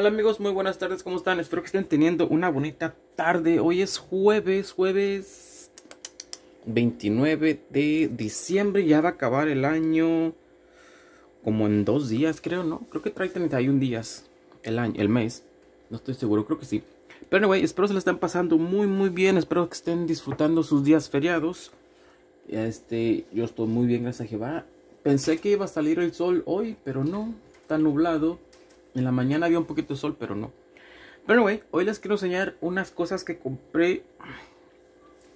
Hola amigos, muy buenas tardes, ¿cómo están? Espero que estén teniendo una bonita tarde. Hoy es jueves, jueves 29 de diciembre, ya va a acabar el año como en dos días, creo, ¿no? Creo que trae 31 días el año, el mes. No estoy seguro, creo que sí. Pero anyway, espero se la estén pasando muy muy bien, espero que estén disfrutando sus días feriados. Este, yo estoy muy bien, gracias a Jehová. Pensé que iba a salir el sol hoy, pero no, está nublado en la mañana había un poquito de sol, pero no. Pero güey, hoy les quiero enseñar unas cosas que compré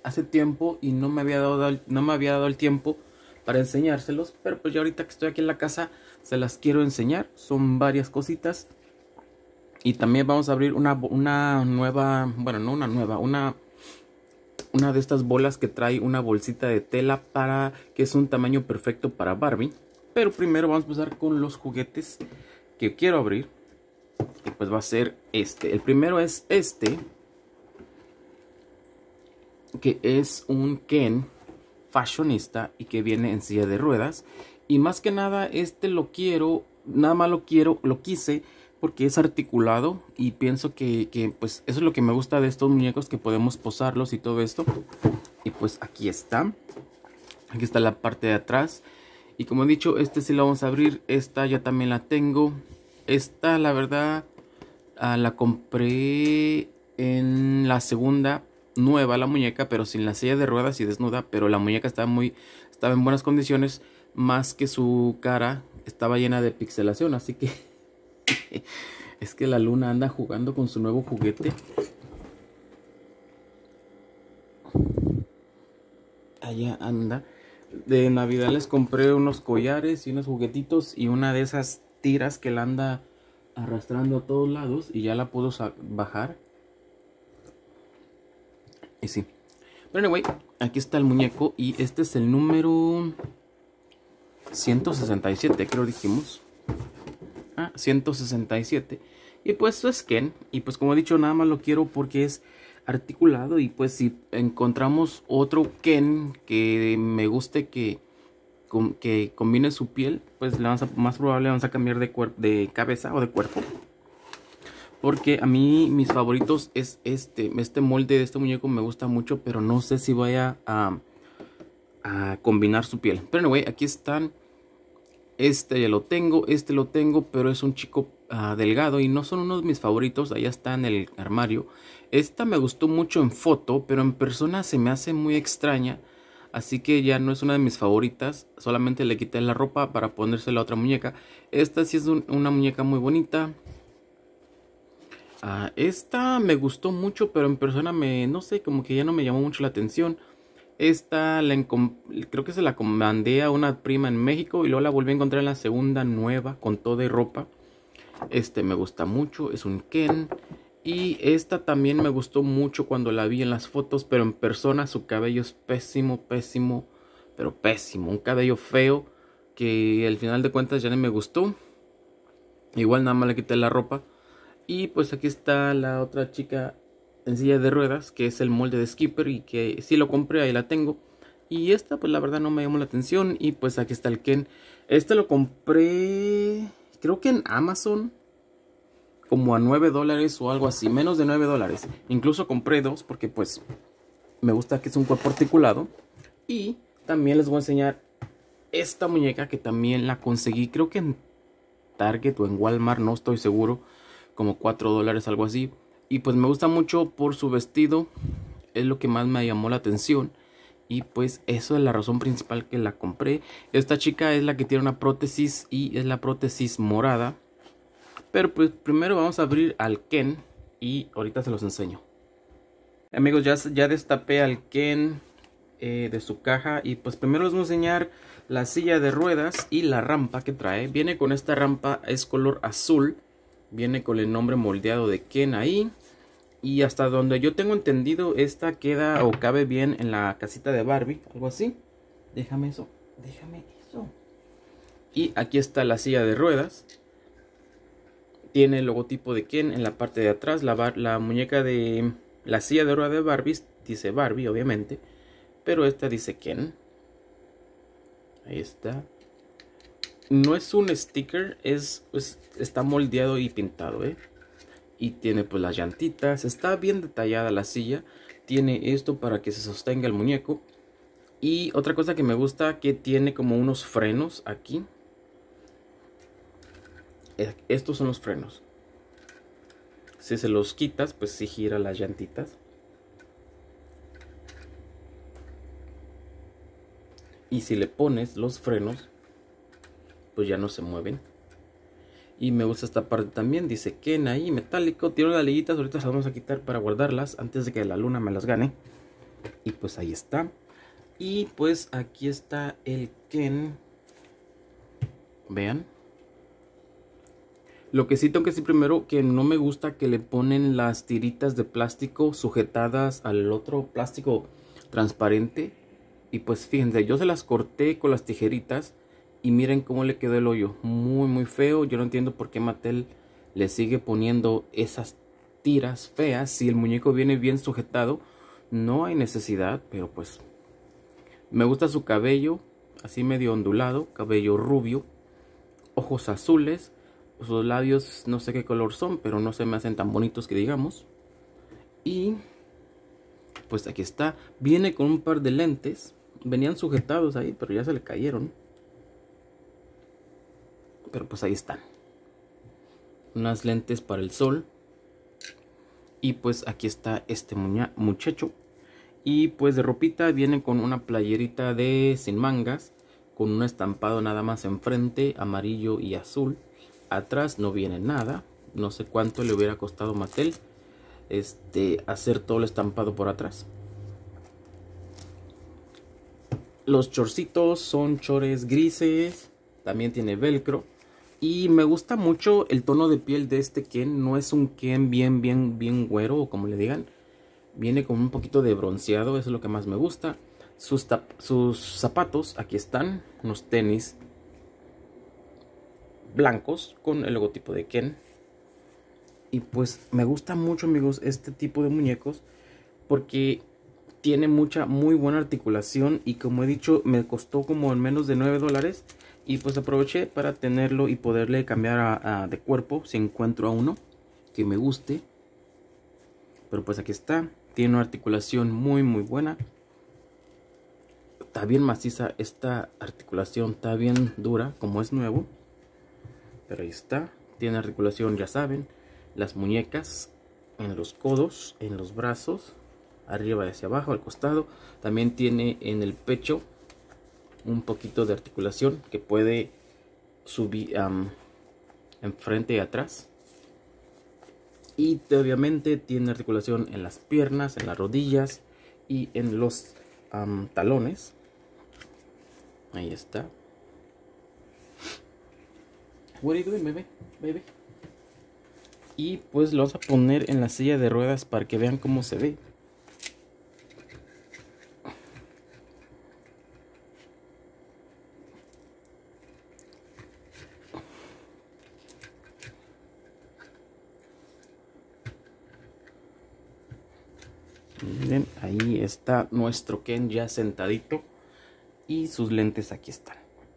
hace tiempo y no me había dado, no me había dado el tiempo para enseñárselos. Pero pues ya ahorita que estoy aquí en la casa se las quiero enseñar. Son varias cositas. Y también vamos a abrir una, una nueva, bueno, no una nueva, una, una de estas bolas que trae una bolsita de tela para que es un tamaño perfecto para Barbie. Pero primero vamos a empezar con los juguetes que quiero abrir. pues va a ser este. El primero es este. Que es un Ken fashionista y que viene en silla de ruedas. Y más que nada, este lo quiero, nada más lo quiero, lo quise porque es articulado y pienso que, que, pues eso es lo que me gusta de estos muñecos que podemos posarlos y todo esto. Y pues aquí está. Aquí está la parte de atrás y como he dicho, este sí lo vamos a abrir. Esta ya también la tengo. Esta, la verdad, ah, la compré en la segunda nueva la muñeca, pero sin la silla de ruedas y desnuda, pero la muñeca estaba muy estaba en buenas condiciones, más que su cara estaba llena de pixelación, así que es que la luna anda jugando con su nuevo juguete. Allá anda de Navidad les compré unos collares y unos juguetitos y una de esas tiras que la anda arrastrando a todos lados y ya la pudo bajar. Y sí. Pero anyway, aquí está el muñeco y este es el número 167, creo dijimos. Ah, 167. Y pues es Ken. Y pues como he dicho, nada más lo quiero porque es articulado y pues si encontramos otro Ken que me guste que, que combine su piel, pues le más probable vamos a cambiar de, de cabeza o de cuerpo. Porque a mí mis favoritos es este, este molde de este muñeco me gusta mucho, pero no sé si vaya a, combinar su piel. Pero anyway, aquí están. Este ya lo tengo, este lo tengo, pero es un chico Ah, delgado y no son uno de mis favoritos, allá está en el armario. Esta me gustó mucho en foto, pero en persona se me hace muy extraña, así que ya no es una de mis favoritas, solamente le quité la ropa para ponerse la otra muñeca. Esta sí es una muñeca muy bonita. Ah, esta me gustó mucho, pero en persona me, no sé, como que ya no me llamó mucho la atención. Esta la creo que se la comandé a una prima en México y luego la volví a encontrar en la segunda nueva con toda de ropa. Este me gusta mucho, es un Ken. Y esta también me gustó mucho cuando la vi en las fotos, pero en persona su cabello es pésimo, pésimo, pero pésimo. Un cabello feo que al final de cuentas ya no me gustó. Igual nada más le quité la ropa. Y pues aquí está la otra chica en silla de ruedas, que es el molde de Skipper y que sí lo compré, ahí la tengo. Y esta pues la verdad no me llamó la atención y pues aquí está el Ken. Este lo compré creo que en Amazon, como a 9 dólares o algo así, menos de 9 dólares. Incluso compré dos porque pues me gusta que es un cuerpo articulado. Y también les voy a enseñar esta muñeca que también la conseguí, creo que en Target o en Walmart, no estoy seguro, como 4 dólares, algo así. Y pues me gusta mucho por su vestido, es lo que más me llamó la atención. Y pues eso es la razón principal que la compré. Esta chica es la que tiene una prótesis y es la prótesis morada. Pero pues primero vamos a abrir al Ken y ahorita se los enseño. Amigos, ya, ya destapé al Ken eh, de su caja y pues primero les voy a enseñar la silla de ruedas y la rampa que trae. Viene con esta rampa, es color azul. Viene con el nombre moldeado de Ken ahí. Y hasta donde yo tengo entendido, esta queda o cabe bien en la casita de Barbie, algo así. Déjame eso, déjame eso. Y aquí está la silla de ruedas. Tiene el logotipo de Ken en la parte de atrás. La, la muñeca de la silla de ruedas de Barbie dice Barbie, obviamente. Pero esta dice Ken. Ahí está. No es un sticker, es, pues, está moldeado y pintado, ¿eh? y tiene pues las llantitas, está bien detallada la silla, tiene esto para que se sostenga el muñeco y otra cosa que me gusta que tiene como unos frenos aquí. Eh, estos son los frenos. Si se los quitas, pues si gira las llantitas. Y si le pones los frenos, pues ya no se mueven. Y me gusta esta parte también, dice Ken ahí, metálico, tiro las liguitas, ahorita las vamos a quitar para guardarlas antes de que la luna me las gane. Y pues ahí está. Y pues aquí está el Ken. Vean. Lo que sí tengo que decir primero que no me gusta que le ponen las tiritas de plástico sujetadas al otro plástico transparente. Y pues fíjense, yo se las corté con las tijeritas y miren cómo le quedó el hoyo. Muy, muy feo. Yo no entiendo por qué Mattel le sigue poniendo esas tiras feas. Si el muñeco viene bien sujetado, no hay necesidad. Pero pues me gusta su cabello. Así medio ondulado. Cabello rubio. Ojos azules. Sus labios no sé qué color son, pero no se me hacen tan bonitos que digamos. Y pues aquí está. Viene con un par de lentes. Venían sujetados ahí, pero ya se le cayeron pero pues ahí están. Unas lentes para el sol. Y pues aquí está este muchacho. Y pues de ropita viene con una playerita de sin mangas. Con un estampado nada más enfrente, amarillo y azul. Atrás no viene nada. No sé cuánto le hubiera costado Mattel este, hacer todo el estampado por atrás. Los chorcitos son chores grises. También tiene velcro. Y me gusta mucho el tono de piel de este Ken. No es un Ken bien, bien, bien güero o como le digan. Viene con un poquito de bronceado, eso es lo que más me gusta. Sus, sus zapatos, aquí están, unos tenis blancos con el logotipo de Ken. Y pues me gusta mucho, amigos, este tipo de muñecos porque tiene mucha, muy buena articulación y como he dicho, me costó como en menos de 9 dólares y pues aproveché para tenerlo y poderle cambiar de cuerpo si encuentro a uno que me guste. Pero pues aquí está. Tiene una articulación muy muy buena. Está bien maciza esta articulación. Está bien dura como es nuevo. Pero ahí está. Tiene articulación, ya saben. Las muñecas, en los codos, en los brazos. Arriba y hacia abajo, al costado. También tiene en el pecho un poquito de articulación que puede subir En enfrente y atrás. Y obviamente tiene articulación en las piernas, en las rodillas y en los talones. Ahí está. Y pues lo vamos a poner en la silla de ruedas para que vean cómo se ve. ahí está nuestro Ken ya sentadito y sus lentes aquí están.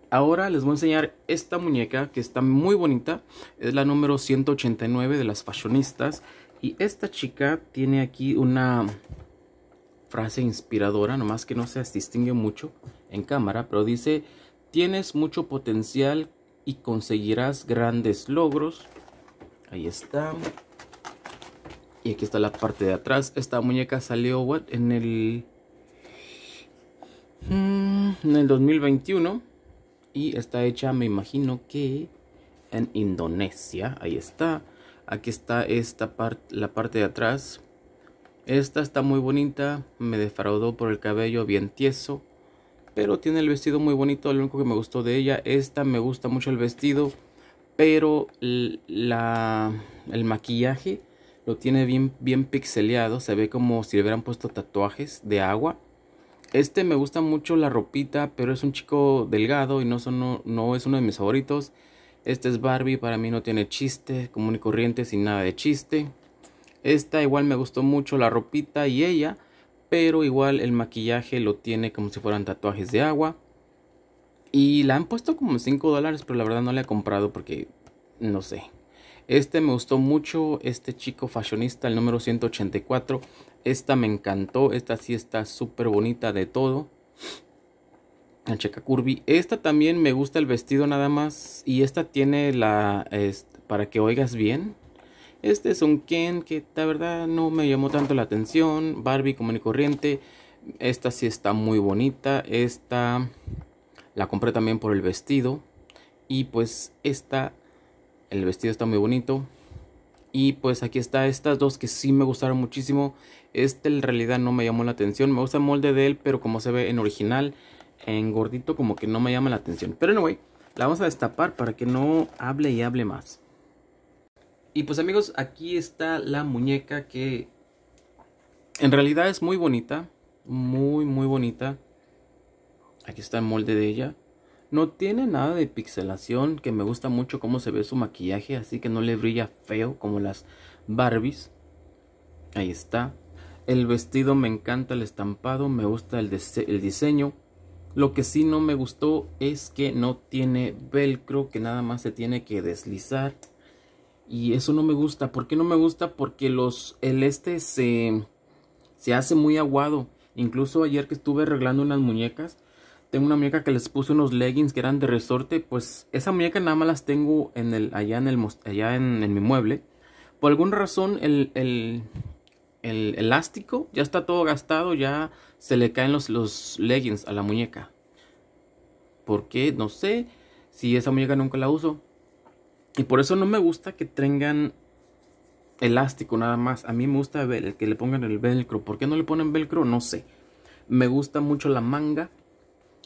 Ahora les voy a enseñar esta muñeca que está muy bonita, es la número 189 de las fashionistas y esta chica tiene aquí una frase inspiradora, nomás que no se distingue mucho en cámara, pero dice, tienes mucho potencial y conseguirás grandes logros. Ahí está. Y aquí está la parte de atrás. Esta muñeca salió en el... Mm, en el 2021. Y está hecha, me imagino que en Indonesia. Ahí está. Aquí está esta parte, la parte de atrás. Esta está muy bonita. Me defraudó por el cabello bien tieso. Pero tiene el vestido muy bonito. Lo único que me gustó de ella. Esta me gusta mucho el vestido. Pero el maquillaje lo tiene bien, bien pixeleado. Se ve como si le hubieran puesto tatuajes de agua. Este me gusta mucho la ropita, pero es un chico delgado y no, no, es uno de mis favoritos. Este es Barbie, para mí no tiene chiste, común y corriente, sin nada de chiste. Esta igual me gustó mucho la ropita y ella, pero igual el maquillaje lo tiene como si fueran tatuajes de agua. Y la han puesto como 5 dólares, pero la verdad no la he comprado porque no sé. Este me gustó mucho, este chico fashionista, el número 184. Esta me encantó, esta sí está súper bonita de todo. La checa curvy. Esta también me gusta el vestido nada más. Y esta tiene la... para que oigas bien. Este es un Ken que la verdad no me llamó tanto la atención. Barbie común y corriente. Esta sí está muy bonita. Esta la compré también por el vestido. Y pues esta el vestido está muy bonito. Y pues aquí está estas dos que sí me gustaron muchísimo. Este en realidad no me llamó la atención. Me gusta el molde de él, pero como se ve en original, en gordito, como que no me llama la atención. Pero anyway, la vamos a destapar para que no hable y hable más. Y pues amigos, aquí está la muñeca que en realidad es muy bonita. Muy, muy bonita. Aquí está el molde de ella. No tiene nada de pixelación, que me gusta mucho cómo se ve su maquillaje, así que no le brilla feo como las Barbies. Ahí está. El vestido me encanta, el estampado, me gusta el, el diseño. Lo que sí no me gustó es que no tiene velcro, que nada más se tiene que deslizar. Y eso no me gusta. ¿Por qué no me gusta? Porque los, el este se, se hace muy aguado. Incluso ayer que estuve arreglando unas muñecas, tengo una muñeca que les puse unos leggings que eran de resorte, pues esa muñeca nada más las tengo en el, allá, en, el, allá en, mi mueble. Por alguna razón el, elástico ya está todo gastado, ya se le caen los, los leggings a la muñeca. ¿Por qué? No sé si esa muñeca nunca la uso. Y por eso no me gusta que tengan elástico nada más. A mí me gusta el que le pongan el velcro. ¿Por qué no le ponen velcro? No sé. Me gusta mucho la manga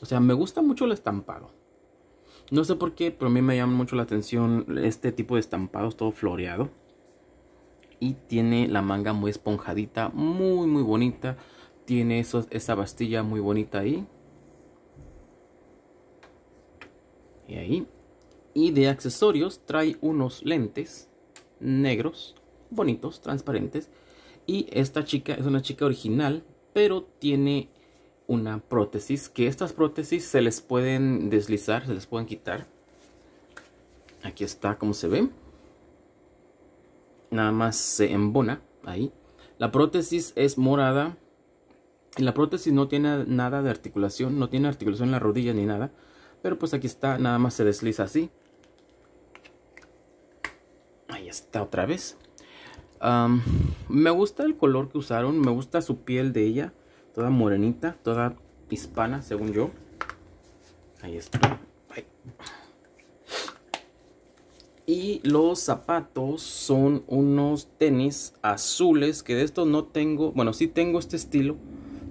o sea, me gusta mucho el estampado. No sé por qué, pero a mí me llama mucho la atención este tipo de estampados todo floreado. Y tiene la manga muy esponjadita, muy, muy bonita. Tiene esa bastilla muy bonita ahí. Y ahí. Y de accesorios trae unos lentes negros, bonitos, transparentes. Y esta chica es una chica original, pero tiene una prótesis, que estas prótesis se les pueden deslizar, se les pueden quitar. Aquí está como se ve. Nada más se embona ahí. La prótesis es morada. Y la prótesis no tiene nada de articulación, no tiene articulación en la rodilla ni nada. Pero pues aquí está, nada más se desliza así. Ahí está otra vez. me gusta el color que usaron, me gusta su piel de ella toda morenita, toda hispana, según yo. Ahí está. Y los zapatos son unos tenis azules, que de estos no tengo, bueno, sí tengo este estilo,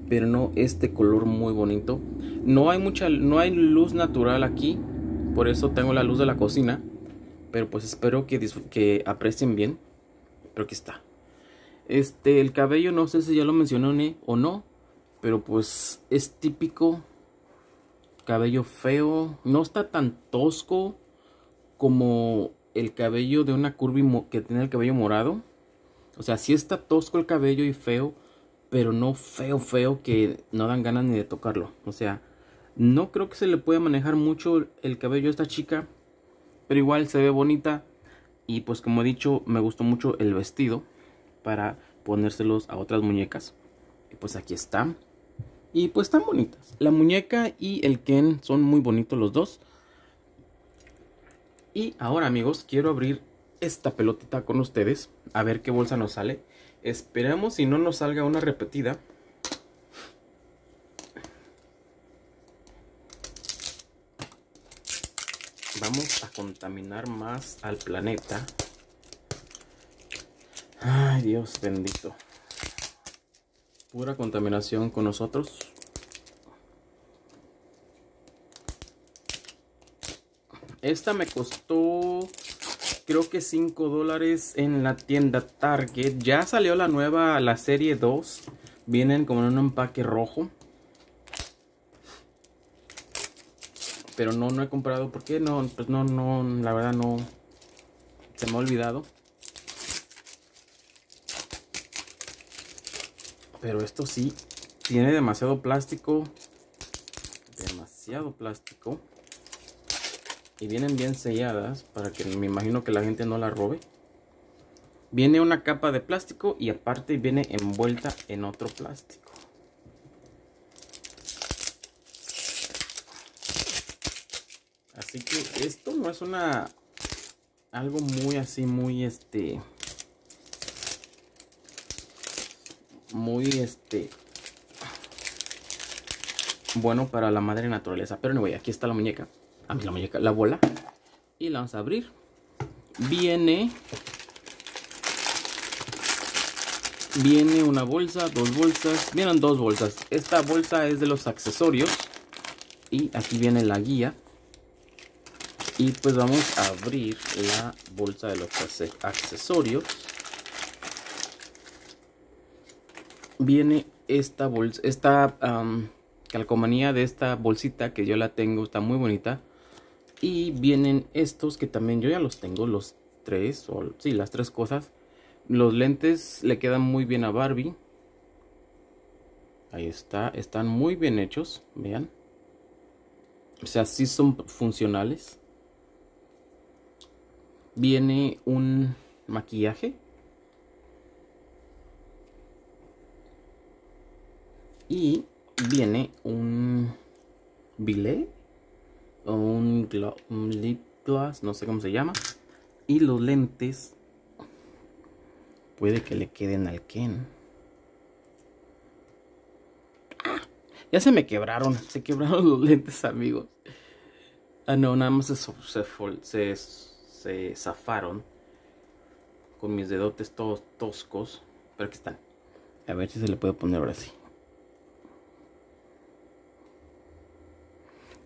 pero no este color muy bonito. No hay mucha, no hay luz natural aquí, por eso tengo la luz de la cocina, pero pues espero que, que aprecien bien, pero aquí está. Este, el cabello no sé si ya lo mencioné o no, pero pues es típico. Cabello feo. No está tan tosco como el cabello de una curvy que tiene el cabello morado. O sea, sí está tosco el cabello y feo. Pero no feo, feo que no dan ganas ni de tocarlo. O sea, no creo que se le pueda manejar mucho el cabello a esta chica. Pero igual se ve bonita. Y pues como he dicho, me gustó mucho el vestido para ponérselos a otras muñecas. Y pues aquí está. Y pues están bonitas. La muñeca y el Ken son muy bonitos los dos. Y ahora amigos, quiero abrir esta pelotita con ustedes. A ver qué bolsa nos sale. Esperamos si no nos salga una repetida. Vamos a contaminar más al planeta. Ay, Dios bendito pura contaminación con nosotros. Esta me costó creo que 5 dólares en la tienda Target. Ya salió la nueva, la serie 2. Vienen como en un empaque rojo. Pero no, no he comprado. ¿Por qué? No, pues no, no, la verdad no. Se me ha olvidado. Pero esto sí tiene demasiado plástico. Demasiado plástico. Y vienen bien selladas para que me imagino que la gente no la robe. Viene una capa de plástico y aparte viene envuelta en otro plástico. Así que esto no es una... Algo muy así, muy este... muy este bueno para la madre naturaleza. Pero no voy, aquí está la muñeca. Ah, a mí la muñeca, la bola. Y la vamos a abrir. Viene viene una bolsa, dos bolsas, vienen dos bolsas. Esta bolsa es de los accesorios y aquí viene la guía. Y pues vamos a abrir la bolsa de los accesorios. viene esta bolsa, esta calcomanía de esta bolsita que yo la tengo, está muy bonita. Y vienen estos que también yo ya los tengo, los tres, sí, las tres cosas. Los lentes le quedan muy bien a Barbie. Ahí está, están muy bien hechos, vean. O sea, sí son funcionales. Viene un maquillaje Y viene un bilé, o un, un lip gloss, no sé cómo se llama. Y los lentes puede que le queden al Ken. Ah, ya se me quebraron, se quebraron los lentes, amigos. Ah, no, nada más se, se, se zafaron con mis dedotes todos toscos. Pero aquí están. A ver si se le puede poner ahora sí.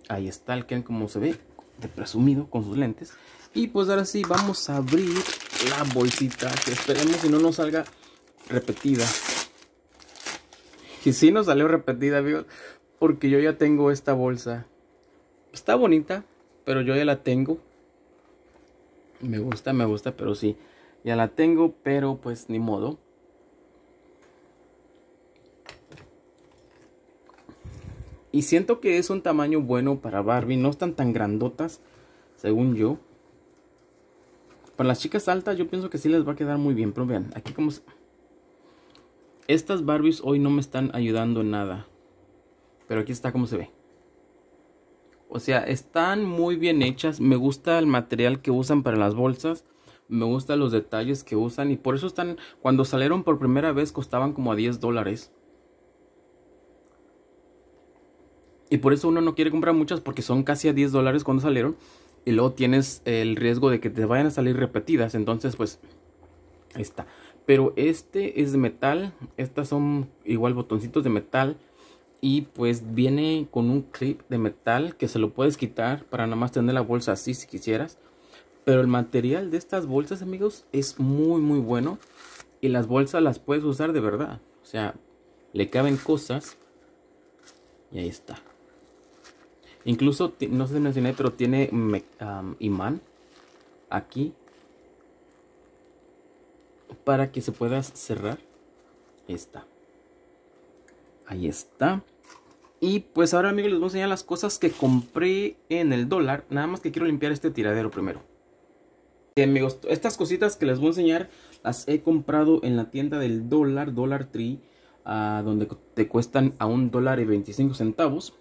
Ahí está el Ken como se ve, de presumido, con sus lentes. Y pues ahora sí, vamos a abrir la bolsita, que esperemos si no nos salga repetida. Y sí nos salió repetida, amigos, porque yo ya tengo esta bolsa. Está bonita, pero yo ya la tengo. Me gusta, me gusta, pero sí, ya la tengo, pero pues ni modo. Y siento que es un tamaño bueno para Barbie. No están tan grandotas, según yo. Para las chicas altas yo pienso que sí les va a quedar muy bien. Pero vean, aquí como... Se... Estas Barbies hoy no me están ayudando en nada. Pero aquí está como se ve. O sea, están muy bien hechas. Me gusta el material que usan para las bolsas. Me gustan los detalles que usan. Y por eso están... Cuando salieron por primera vez costaban como a 10 dólares. Y por eso uno no quiere comprar muchas porque son casi a 10 dólares cuando salieron. Y luego tienes el riesgo de que te vayan a salir repetidas. Entonces, pues, ahí está. Pero este es de metal. Estas son igual botoncitos de metal. Y pues viene con un clip de metal que se lo puedes quitar para nada más tener la bolsa así si quisieras. Pero el material de estas bolsas, amigos, es muy, muy bueno. Y las bolsas las puedes usar de verdad. O sea, le caben cosas. Y ahí está. Incluso, no sé si mencioné, pero tiene imán aquí para que se pueda cerrar. esta. está. Ahí está. Y pues ahora amigos les voy a enseñar las cosas que compré en el dólar. Nada más que quiero limpiar este tiradero primero. amigos, estas cositas que les voy a enseñar las he comprado en la tienda del dólar, Dollar Tree. Ah, donde te cuestan a un dólar y 25 centavos.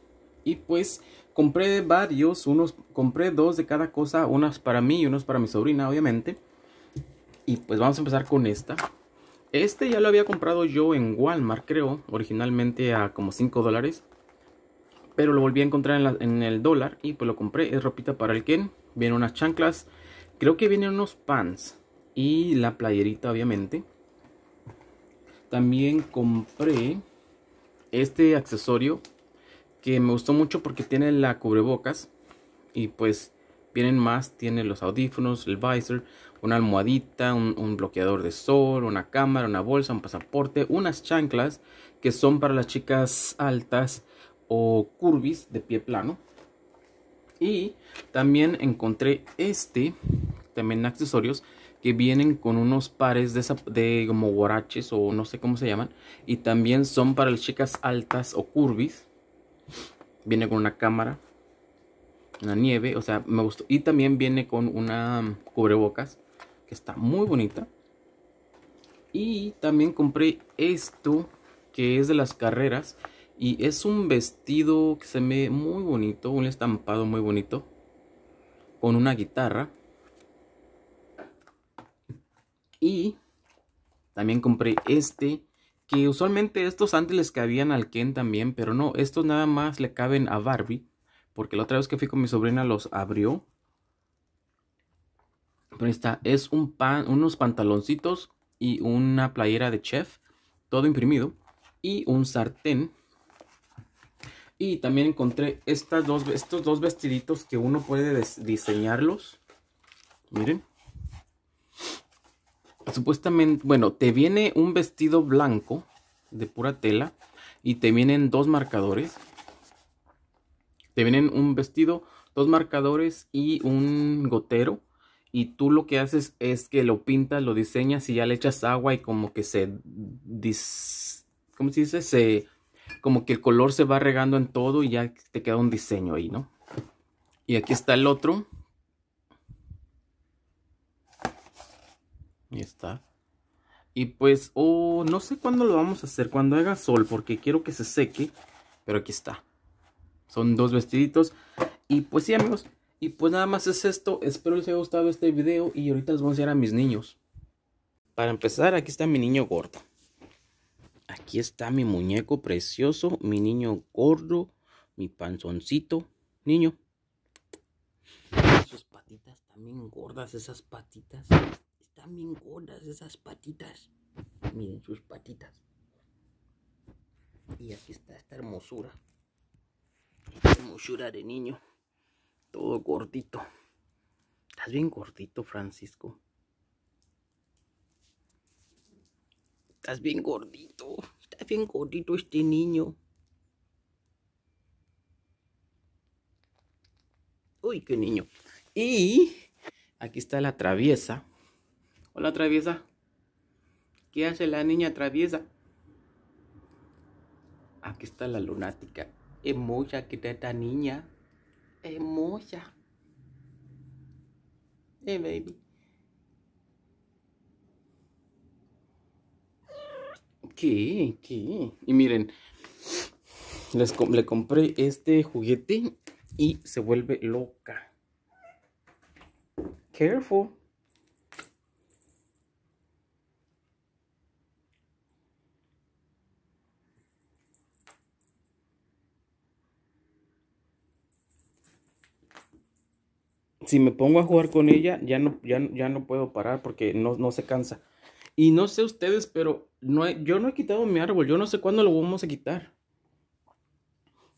Y pues Compré varios, unos, compré dos de cada cosa, unas para mí y unos para mi sobrina, obviamente. Y pues vamos a empezar con esta. Este ya lo había comprado yo en Walmart, creo, originalmente a como 5 dólares. Pero lo volví a encontrar en, en, el dólar y pues lo compré. Es ropita para el Ken. Vienen unas chanclas, creo que vienen unos pants y la playerita, obviamente. También compré este accesorio que me gustó mucho porque tiene la cubrebocas y pues vienen más, tiene los audífonos, el visor, una almohadita, un, bloqueador de sol, una cámara, una bolsa, un pasaporte, unas chanclas que son para las chicas altas o curvis de pie plano. Y también encontré este, también accesorios que vienen con unos pares de, de como guaraches o no sé cómo se llaman. Y también son para las chicas altas o curvis Viene con una cámara. Una nieve. O sea, me gustó. Y también viene con una mm, cubrebocas. Que está muy bonita. Y también compré esto. Que es de las carreras. Y es un vestido que se ve muy bonito. Un estampado muy bonito. Con una guitarra. Y también compré este usualmente estos antes les cabían al Ken también, pero no, estos nada más le caben a Barbie. Porque la otra vez que fui con mi sobrina los abrió. Pero ahí está, es un pan, unos pantaloncitos y una playera de chef, todo imprimido. Y un sartén. Y también encontré estas dos, estos dos vestiditos que uno puede diseñarlos. Miren supuestamente, bueno, te viene un vestido blanco de pura tela y te vienen dos marcadores. Te vienen un vestido, dos marcadores y un gotero. Y tú lo que haces es que lo pintas, lo diseñas y ya le echas agua y como que se... Dis, ¿Cómo se dice? Se, como que el color se va regando en todo y ya te queda un diseño ahí, ¿no? Y aquí está el otro. Ahí está. Y pues, oh, no sé cuándo lo vamos a hacer, cuando haga sol, porque quiero que se seque. Pero aquí está. Son dos vestiditos. Y pues sí, amigos. Y pues nada más es esto. Espero les haya gustado este video. Y ahorita les voy a enseñar a mis niños. Para empezar, aquí está mi niño gordo. Aquí está mi muñeco precioso. Mi niño gordo. Mi panzoncito. Niño. Sus patitas también gordas, esas patitas están bien gordas esas patitas. Miren sus patitas. Y aquí está esta hermosura. Esta hermosura de niño. Todo gordito. Estás bien gordito, Francisco. Estás bien gordito. Estás bien gordito este niño. Uy, qué niño. Y aquí está la traviesa. Hola traviesa. ¿Qué hace la niña traviesa? Aquí está la lunática. Emoja, que está esta niña. Emoja. Hey baby. ¿Qué? ¿Qué? Y miren, les le compré este juguete y se vuelve loca. Careful. si me pongo a jugar con ella, ya no, ya, no puedo parar porque no, no se cansa. Y no sé ustedes, pero yo no he quitado mi árbol. Yo no sé cuándo lo vamos a quitar.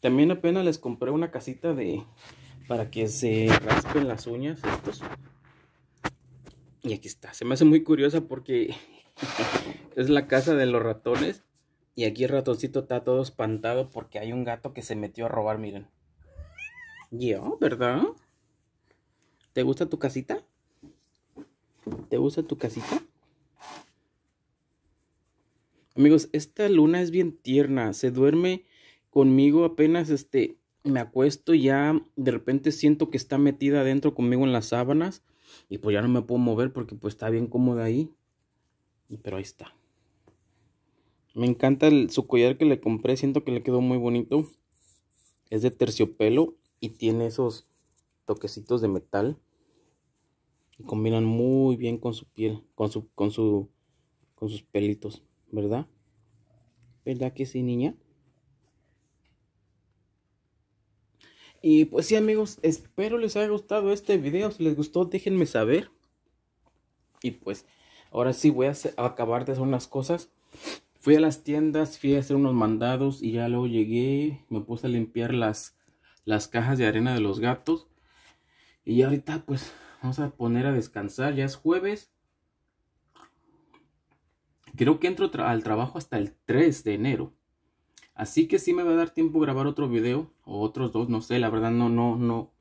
También apenas les compré una casita de para que se raspen las uñas estos. Y aquí está. Se me hace muy curiosa porque es la casa de los ratones. Y aquí el ratoncito está todo espantado porque hay un gato que se metió a robar, miren. Yo, ¿verdad? ¿Te gusta tu casita? ¿Te gusta tu casita? Amigos, esta luna es bien tierna, se duerme conmigo apenas este me acuesto ya de repente siento que está metida adentro conmigo en las sábanas y pues ya no me puedo mover porque pues está bien cómoda ahí. Pero ahí está. Me encanta el, su collar que le compré, siento que le quedó muy bonito. Es de terciopelo y tiene esos toquecitos de metal y combinan muy bien con su piel, con su, con su, con sus pelitos, ¿verdad? ¿Verdad que sí, niña? Y pues sí, amigos, espero les haya gustado este video. Si les gustó, déjenme saber. Y pues, ahora sí voy a, acabar de hacer unas cosas. Fui a las tiendas, fui a hacer unos mandados y ya luego llegué. Me puse a limpiar las, las cajas de arena de los gatos. Y ya ahorita, pues, Vamos a poner a descansar. Ya es jueves. Creo que entro al trabajo hasta el 3 de enero. Así que sí me va a dar tiempo grabar otro video. O otros dos, no sé. La verdad no, no, no.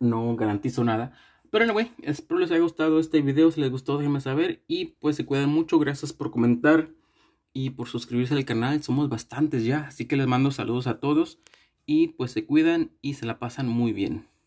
No garantizo nada. Pero no, espero les haya gustado este video. Si les gustó, déjenme saber. Y pues se cuidan mucho. Gracias por comentar y por suscribirse al canal. Somos bastantes ya. Así que les mando saludos a todos. Y pues se cuidan y se la pasan muy bien.